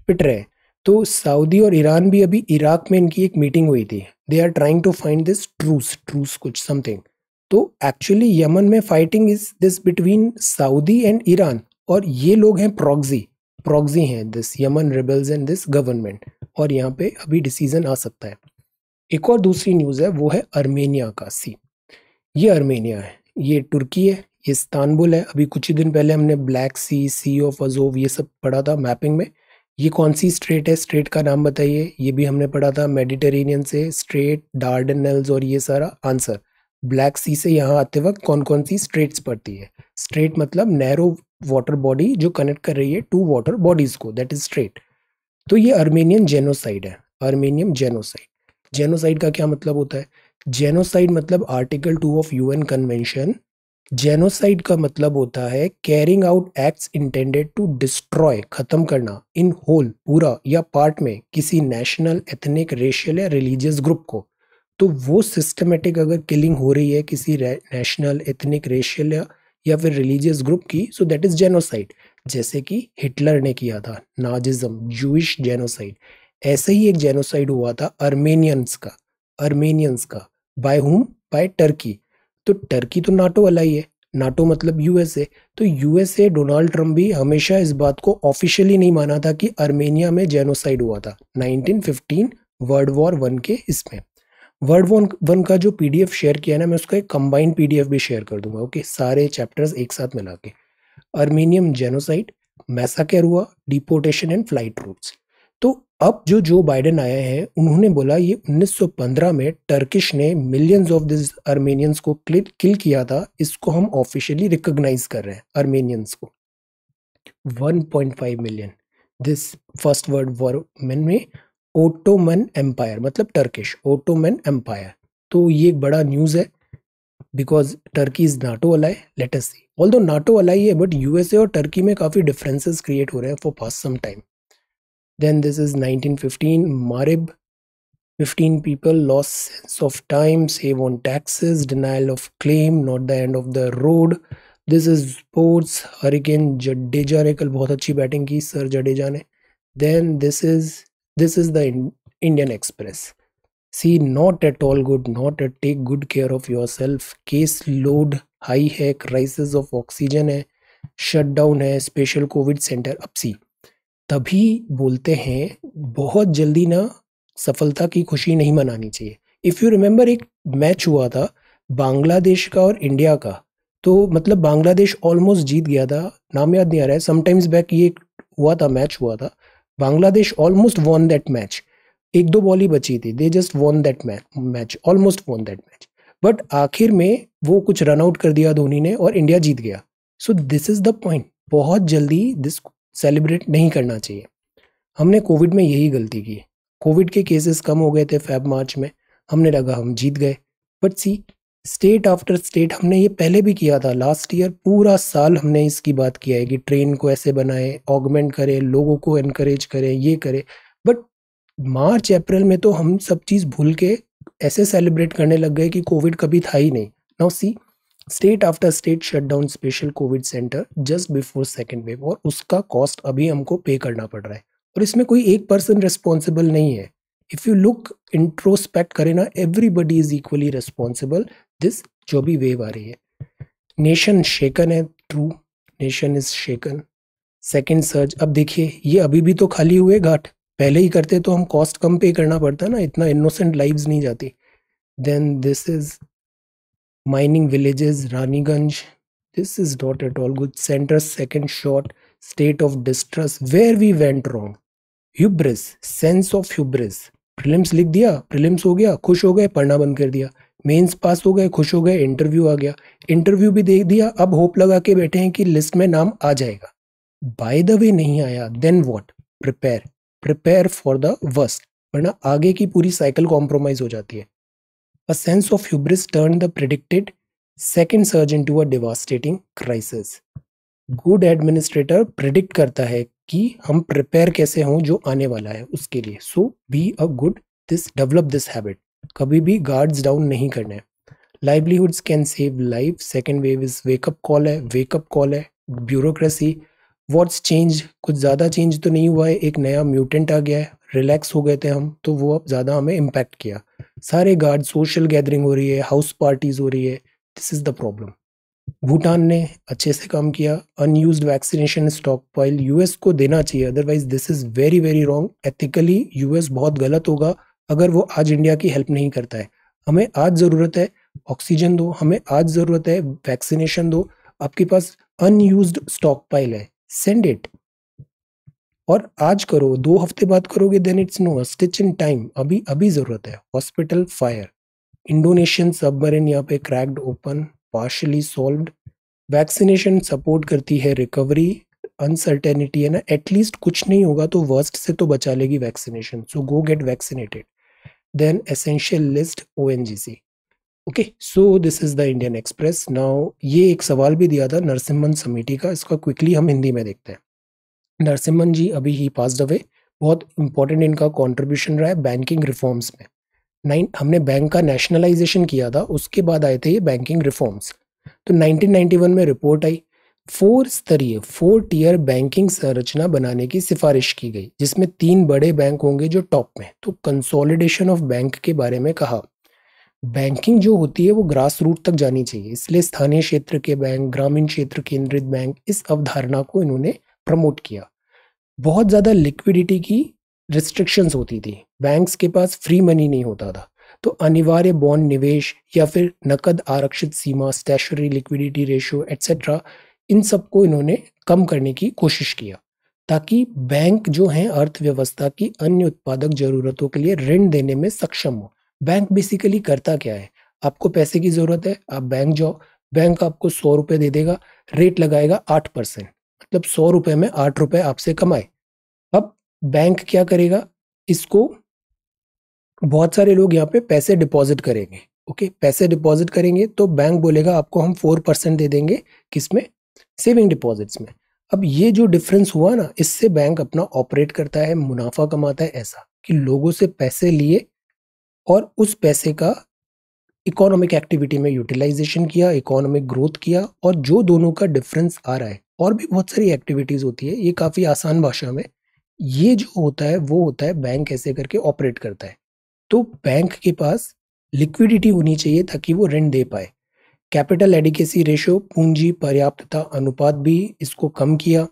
पिट रहे हैं तो सऊदी और ईरान भी अभी इराक में इनकी एक मीटिंग हुई थी they are trying to find this truce truce कुछ समथिंग तो एक्चुअली यमन में fighting is this between Saudi and Iran और ये लोग हैं प्रॉक्सी प्रॉक्सी हैं this Yemen rebels and this government और यहाँ पे अभी डिसीजन आ सकता है एक और दूसरी न्यूज़ है वो है अर्मेनिया का सी ये अर्मेनिया है ये तुर्की है ये इस्तानबुल है अभी कुछ ही दिन पहले हमने black sea sea of Azov ये सब पढ़ा था मैपिंग में ये कौन सी स्ट्रेट है स्ट्रेट का नाम बताइए ये भी हमने पढ़ा था मेडिटेरेनियन से स्ट्रेट डार्डनल्स और ये सारा आंसर ब्लैक सी से यहाँ आते वक्त कौन कौन सी स्ट्रेट्स पड़ती है स्ट्रेट मतलब नैरो वाटर बॉडी जो कनेक्ट कर रही है टू वाटर बॉडीज़ को दैट इज स्ट्रेट तो ये अर्मेनियन जेनोसाइड है अर्मेनियम जेनोसाइड जेनोसाइड का क्या मतलब होता है जेनोसाइड मतलब article two of UN convention genocide का मतलब होता है carrying out acts intended to destroy खत्म करना इन होल पूरा या पार्ट में किसी नेशनल एथनिक रेशियल या रिलीजियस ग्रुप को तो वो सिस्टमेटिक अगर किलिंग हो रही है किसी नेशनल एथनिक रेशियल या या फिर रिलीजियस ग्रुप की सो दैट इज जेनोसाइड जैसे कि हिटलर ने किया था नाजिज्म जूश जेनोसाइड ऐसे ही एक जेनोसाइड हुआ था अर्मेनियंस का अर्मेनियंस का बाय हुम बाय टर्की तो टर्की तो नाटो वाला ही है नाटो मतलब यूएसए तो यूएसए डोनाल्ड ट्रम्प भी हमेशा इस बात को ऑफिशियली नहीं माना था कि आर्मेनिया में जेनोसाइड हुआ था 1915 वर्ल्ड वॉर वन के इसमें वर्ल्ड वॉर वन का जो पीडीएफ शेयर किया ना मैं उसका एक कंबाइंड पीडीएफ भी शेयर कर दूंगा ओके सारे चैप्टर्स एक साथ मिला के आर्मेनियम जेनोसाइड मैसाकेर हुआ डिपोर्टेशन एंड फ्लाइट रूट्स तो अब जो जो बाइडेन आए हैं उन्होंने बोला ये 1915 में टर्किश ने मिलियंस ऑफ दिस अर्मेनियंस को किल किया था इसको हम ऑफिशियली रिकॉग्नाइज कर रहे हैं अर्मेनियंस को 1.5 million this first world war में ओटोमन एम्पायर मतलब टर्किश ओटोमन एम्पायर तो ये एक बड़ा न्यूज़ है because Turkey is NATO ally latest see all though NATO ally है बट यूएसए और टर्की में काफ़ी डिफरेंसेस क्रिएट हो रहे हैं for pass some time then this is 1915 marib 15 people lost sense of time save on taxes denial of claim not the end of the road this is sports hurricane jadeja rekal bahut achi batting sir jadeja then this is this is the indian express see not at all good not at take good care of yourself case load high Hack rises of oxygen Shut down. hai special covid center up तभी बोलते हैं बहुत जल्दी ना सफलता की खुशी नहीं मनानी चाहिए इफ़ यू रिमेंबर एक मैच हुआ था बांग्लादेश का और इंडिया का तो मतलब बांग्लादेश ऑलमोस्ट जीत गया था नाम याद नहीं आ रहा है समटाइम्स बैक ये हुआ था मैच हुआ था Bangladesh almost won that match एक दो बॉल ही बची थी they just won that match almost won that match but आखिर में वो कुछ रन आउट कर दिया धोनी ने और इंडिया जीत गया so this is the point बहुत जल्दी दिस सेलिब्रेट नहीं करना चाहिए हमने कोविड में यही गलती की कोविड के केसेस कम हो गए थे फैब मार्च में हमने लगा हम जीत गए but see state after state हमने ये पहले भी किया था लास्ट ईयर पूरा साल हमने इसकी बात किया है कि ट्रेन को ऐसे बनाए ऑगमेंट करें लोगों को इनक्रेज करें ये करें बट मार्च अप्रैल में तो हम सब चीज़ भूल के ऐसे सेलिब्रेट करने लग गए कि कोविड कभी था ही नहीं now see state after state shut down special covid center just before second wave और उसका कॉस्ट अभी हमको पे करना पड़ रहा है और इसमें कोई एक पर्सन रिस्पॉन्सिबल नहीं है इफ़ यू लुक इंट्रोस्पेक्ट करें ना everybody is equally responsible this जो भी वेव आ रही है नेशन शेकन है true nation is shaken second surge अब देखिए ये अभी भी तो खाली हुए घाट पहले ही करते तो हम कॉस्ट कम पे करना पड़ता ना इतना इनोसेंट लाइव्स नहीं जाती then this is mining villages Raniganj this is not at all good center second shot state of distress where we went wrong hubris sense of hubris prelims लिख दिया प्रिलिम्स हो गया खुश हो गए पढ़ना बंद कर दिया मेंस पास हो गए खुश हो गए इंटरव्यू आ गया इंटरव्यू भी देख दिया अब होप लगा के बैठे हैं कि लिस्ट में नाम आ जाएगा बाय द वे नहीं आया then what prepare prepare for the worst वरना आगे की पूरी साइकिल कॉम्प्रोमाइज हो जाती है A sense of hubris turned the predicted second surge into a devastating crisis good administrator predict करता है कि हम प्रिपेयर कैसे हों जो आने वाला है उसके लिए so be a good this develop this habit कभी भी गार्ड्स डाउन नहीं करना है livelihoods can save life second wave is wake up call है वेकअप कॉल है ब्यूरोक्रेसी वॉट्स चेंज कुछ ज़्यादा चेंज तो नहीं हुआ है एक नया म्यूटेंट आ गया है रिलैक्स हो गए थे हम तो वो अब ज़्यादा हमें इम्पैक्ट किया सारे गार्ड सोशल गैदरिंग हो रही है हाउस पार्टीज हो रही है this is the problem Bhutan ने अच्छे से काम किया unused vaccination stockpile US को देना चाहिए otherwise this is very very wrong ethically US बहुत गलत होगा अगर वो आज इंडिया की हेल्प नहीं करता है हमें आज ज़रूरत है ऑक्सीजन दो हमें आज ज़रूरत है वैक्सीनेशन दो आपके पास अनयूज स्टॉक पाइल है सेंड इट और आज करो दो हफ्ते बाद करोगे then it's no stitch in time अभी अभी ज़रूरत है हॉस्पिटल फायर इंडोनेशियन सबमरीन यहाँ पे cracked open partially solve vaccination support करती है रिकवरी अनसर्टेनिटी है ना एटलीस्ट कुछ नहीं होगा तो वर्स्ट से तो बचा लेगी vaccination so go get vaccinated then essential list oh okay so this is the Indian Express now ये एक सवाल भी दिया था नरसिम्हन समिति का इसका क्विकली हम हिंदी में देखते हैं नरसिम्हन जी अभी ही पास अवे बहुत इंपॉर्टेंट इनका कॉन्ट्रीब्यूशन रहा है बैंकिंग रिफॉर्म्स में नाइन हमने बैंक का नेशनलाइजेशन किया था उसके बाद आए थे ये बैंकिंग रिफॉर्म्स तो 1991 में रिपोर्ट आई फोर स्तरीय फोर टीयर बैंकिंग संरचना बनाने की सिफारिश की गई जिसमें तीन बड़े बैंक होंगे जो टॉप में तो कंसोलिडेशन ऑफ बैंक के बारे में कहा बैंकिंग जो होती है वो ग्रास रूट तक जानी चाहिए इसलिए स्थानीय क्षेत्र के बैंक ग्रामीण क्षेत्र केंद्रित बैंक इस अवधारणा को इन्होंने प्रमोट किया बहुत ज़्यादा लिक्विडिटी की रिस्ट्रिक्शंस होती थी बैंक्स के पास फ्री मनी नहीं होता था तो अनिवार्य बॉन्ड निवेश या फिर नकद आरक्षित सीमा स्टैशरी लिक्विडिटी रेशियो एट्सेट्रा इन सब को इन्होंने कम करने की कोशिश किया ताकि बैंक जो हैं अर्थव्यवस्था की अन्य उत्पादक जरूरतों के लिए ऋण देने में सक्षम हो बैंक बेसिकली करता क्या है आपको पैसे की ज़रूरत है आप बैंक जाओ बैंक आपको सौ रुपये दे देगा रेट लगाएगा आठ परसेंट मतलब सौ रुपये में आठ रुपये आपसे कमाए अब बैंक क्या करेगा इसको बहुत सारे लोग यहाँ पे पैसे डिपॉजिट करेंगे ओके पैसे डिपॉजिट करेंगे तो बैंक बोलेगा आपको हम फोर परसेंट दे देंगे किसमें सेविंग डिपॉजिट्स में अब ये जो डिफरेंस हुआ ना इससे बैंक अपना ऑपरेट करता है मुनाफा कमाता है ऐसा कि लोगों से पैसे लिए और उस पैसे का इकोनॉमिक एक्टिविटी में यूटिलाइजेशन किया इकोनॉमिक ग्रोथ किया और जो दोनों का डिफरेंस आ रहा है और भी बहुत सारी एक्टिविटीज़ होती है ये काफ़ी आसान भाषा में ये जो होता है वो होता है बैंक ऐसे करके ऑपरेट करता है तो बैंक के पास लिक्विडिटी होनी चाहिए ताकि वो ऋण दे पाए कैपिटल एडिकेसी रेशो पूंजी पर्याप्तता अनुपात भी इसको कम किया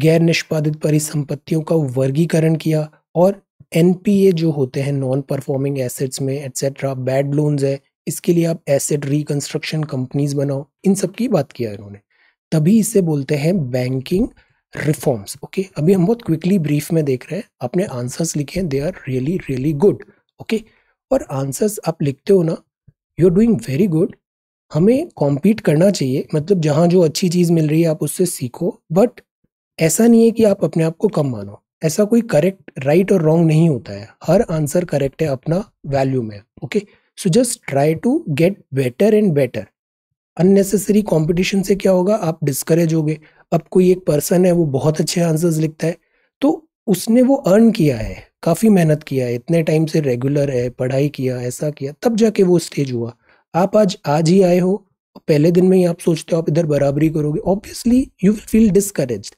गैर निष्पादित परिसंपत्तियों का वर्गीकरण किया और एनपीए जो होते हैं नॉन परफॉर्मिंग एसेट्स में एटसेट्रा बैड लोन्स है इसके लिए आप एसेट रिकंस्ट्रक्शन कंपनीज बनाओ इन सब की बात किया इन्होंने तभी इसे बोलते हैं बैंकिंग रिफॉर्म्स ओके अभी हम बहुत क्विकली ब्रीफ में देख रहे हैं आपने आंसर्स लिखे हैं they are really really good okay और आंसर्स आप लिखते हो ना you are doing very good हमें कॉम्पीट करना चाहिए मतलब जहाँ जो अच्छी चीज़ मिल रही है आप उससे सीखो बट ऐसा नहीं है कि आप अपने आप को कम मानो ऐसा कोई करेक्ट राइट और रॉन्ग नहीं होता है हर आंसर करेक्ट है अपना वैल्यू में okay so just try to get better and better unnecessary competition से क्या होगा आप डिस्करेज होगे अब कोई एक पर्सन है वो बहुत अच्छे आंसर्स लिखता है तो उसने वो अर्न किया है काफ़ी मेहनत किया है इतने टाइम से रेगुलर है पढ़ाई किया ऐसा किया तब जाके वो स्टेज हुआ आप आज आज ही आए हो पहले दिन में ही आप सोचते हो आप इधर बराबरी करोगे obviously you will feel discourage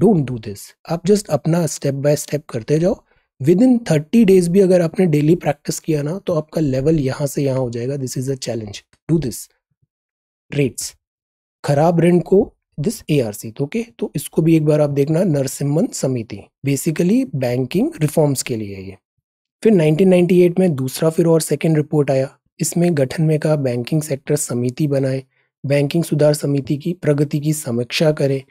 don't do this आप जस्ट अपना स्टेप बाय स्टेप करते जाओ विद इन थर्टी डेज भी अगर आपने डेली प्रैक्टिस किया ना तो आपका लेवल यहाँ से यहाँ हो जाएगा this is a challenge do this rates खराब ऋण को this A R C okay तो इसको भी एक बार आप देखना नरसिम्हन समिति बेसिकली बैंकिंग रिफॉर्म्स के लिए ये फिर 1998 में दूसरा फिर और सेकेंड रिपोर्ट आया इसमें गठन में कहा बैंकिंग सेक्टर समिति बनाए बैंकिंग सुधार समिति की प्रगति की समीक्षा करें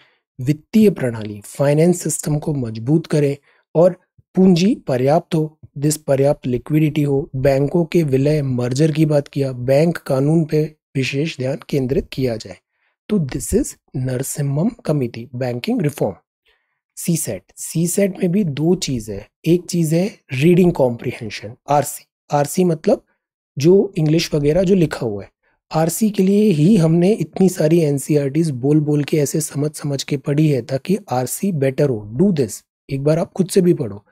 वित्तीय प्रणाली फाइनेंस सिस्टम को मजबूत करें और पूंजी पर्याप्त हो दिस पर्याप्त लिक्विडिटी हो बैंकों के विलय मर्जर की बात किया बैंक कानून पे विशेष ध्यान केंद्रित किया जाए तो this is Narasimham committee banking reform CSAT CSAT में भी दो चीज़ है एक चीज़ है रीडिंग कॉम्प्रिहेंशन आरसी आरसी मतलब जो इंग्लिश वगैरह जो लिखा हुआ है आरसी के लिए ही हमने इतनी सारी एन e बोल बोल के ऐसे समझ समझ के पढ़ी है ताकि आरसी बेटर हो डू दिस एक बार आप खुद से भी पढ़ो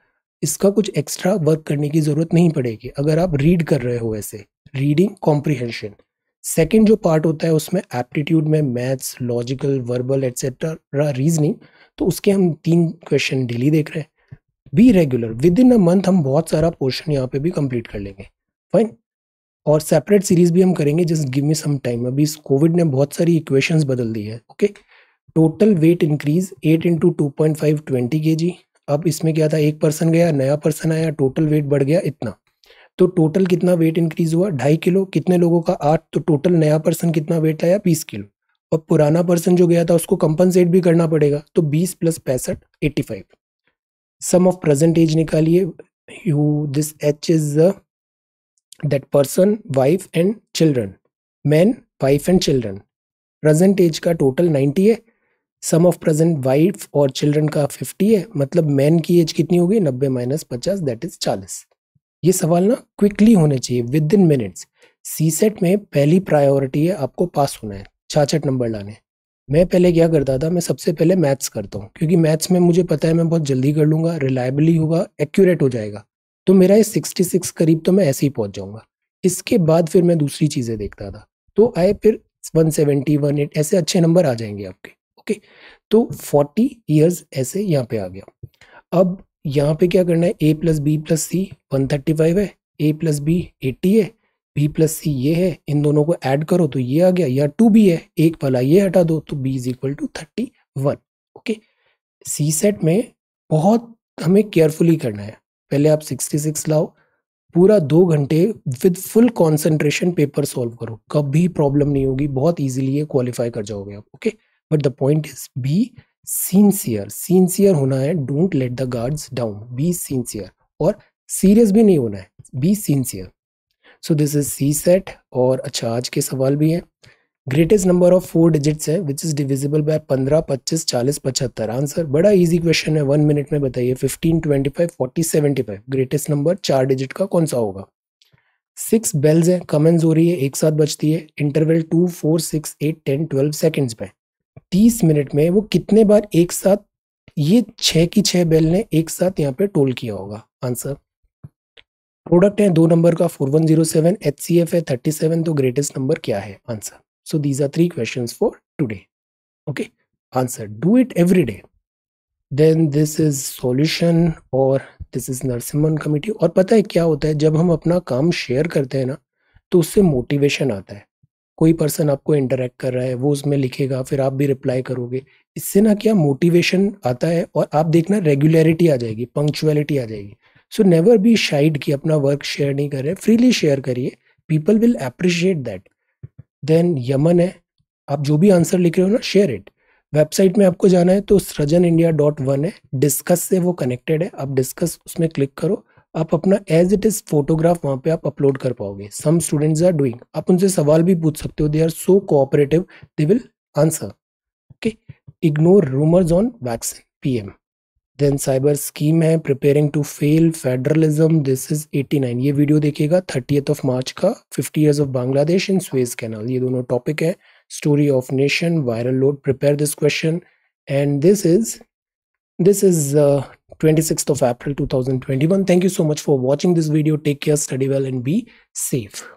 इसका कुछ एक्स्ट्रा वर्क करने की ज़रूरत नहीं पड़ेगी अगर आप रीड कर रहे हो ऐसे रीडिंग कॉम्प्रिहेंशन सेकेंड जो पार्ट होता है उसमें एप्टीट्यूड में maths logical verbal etcetera reasoning तो उसके हम तीन क्वेश्चन डेली देख रहे हैं be regular within a month हम बहुत सारा पोर्शन यहाँ पे भी कंप्लीट कर लेंगे फाइन और सेपरेट सीरीज भी हम करेंगे just give me some time अभी इस कोविड ने बहुत सारी इक्वेशंस बदल दी है okay total weight increase eight into two point five twenty K G अब इसमें क्या था एक पर्सन गया नया पर्सन आया टोटल वेट बढ़ गया इतना तो टोटल कितना वेट इंक्रीज हुआ ढाई किलो कितने लोगों का आठ तो टोटल नया पर्सन कितना वेट आया बीस किलो और पुराना पर्सन जो गया था उसको कंपनसेट भी करना पड़ेगा तो बीस प्लस पैंसठ eighty five sum of present age निकालिए you this H is that person wife and children man wife and children present age का टोटल नाइन्टी है सम ऑफ प्रेजेंट वाइफ और चिल्ड्रन का फिफ्टी है मतलब मैन की as कितनी होगी नब्बे माइनस पचास दैट इज चालीस ये सवाल ना क्विकली होने चाहिए within minutes CSAT में पहली प्रायोरिटी है आपको पास होना है छाछठ नंबर लाने मैं पहले क्या करता था मैं सबसे पहले मैथ्स करता हूँ क्योंकि मैथ्स में मुझे पता है मैं बहुत जल्दी कर लूँगा रिलायबली होगा एक्यूरेट हो जाएगा तो मेरा ये सिक्सटी सिक्स करीब तो मैं ऐसे ही पहुँच जाऊँगा इसके बाद फिर मैं दूसरी चीज़ें देखता था तो आए फिर वन सेवेंटी वन एट ऐसे अच्छे नंबर आ जाएंगे आपके ओके तो फोर्टी ईयर्स ऐसे यहाँ पे आ गया अब यहाँ पे क्या करना है A plus B plus C one thirty five है ए प्लस बी एट्टी है बी प्लस सी ये है इन दोनों को ऐड करो तो ये आ गया या टू बी है एक वाला ये हटा दो तो B is equal to thirty one okay CSAT में बहुत हमें केयरफुली करना है पहले आप सिक्सटी सिक्स लाओ पूरा दो घंटे with full concentration paper solve करो कभी प्रॉब्लम नहीं होगी बहुत ईजिली ये क्वालिफाई कर जाओगे आप okay but the point is be sincere sincere होना है don't let the guards down be sincere और सीरियस भी नहीं होना है be sincere so this is CSAT और अच्छा आज के सवाल भी हैं greatest number of four digits है विच इज़ डिविजिबल बाय पंद्रह पच्चीस चालीस पचहत्तर आंसर बड़ा इजी क्वेश्चन है वन मिनट में बताइए fifteen twenty five forty seventy five greatest number चार डिजिट का कौन सा होगा सिक्स बेल्स हैं कमेंट्स हो रही है एक साथ बचती है interval two four six eight ten twelve seconds पे तीस मिनट में वो कितने बार एक साथ ये छह की छह बेल ने एक साथ यहाँ पे टोल किया होगा आंसर प्रोडक्ट है दो नंबर का four one zero seven H C F है थर्टी सेवन तो ग्रेटेस्ट नंबर क्या है answer so these are three question for today okay answer do it every day then this is solution और this is Narasimhan committee और पता है क्या होता है जब हम अपना काम शेयर करते हैं ना तो उससे मोटिवेशन आता है कोई पर्सन आपको इंटरेक्ट कर रहा है वो उसमें लिखेगा फिर आप भी रिप्लाई करोगे इससे ना क्या मोटिवेशन आता है और आप देखना रेगुलरिटी आ जाएगी पंक्चुअलिटी आ जाएगी सो नेवर बी शाइड कि अपना वर्क शेयर नहीं कर रहे फ्रीली शेयर करिए people will appreciate that then Yemen है आप जो भी आंसर लिख रहे हो ना शेयर इट वेबसाइट में आपको जाना है तो सृजन इंडिया डॉट वन है डिस्कस से वो कनेक्टेड है आप डिस्कस उसमें क्लिक करो आप अपना एज इट इज़ फोटोग्राफ वहां पे आप अपलोड कर पाओगे सम स्टूडेंट्स आर डूइंग आप उनसे सवाल भी पूछ सकते हो they are so cooperative they will answer okay ignore rumours on vaccine PM then cyber scheme है preparing to fail federalism this is 89 ये वीडियो देखिएगा थर्टीथ ऑफ मार्च का 50 years of Bangladesh in Suez canal ये दोनों topic है story of nation viral load prepare this question and this is This is uh, 26th of April 2021. Thank you so much for watching this video. Take care, study well and be safe.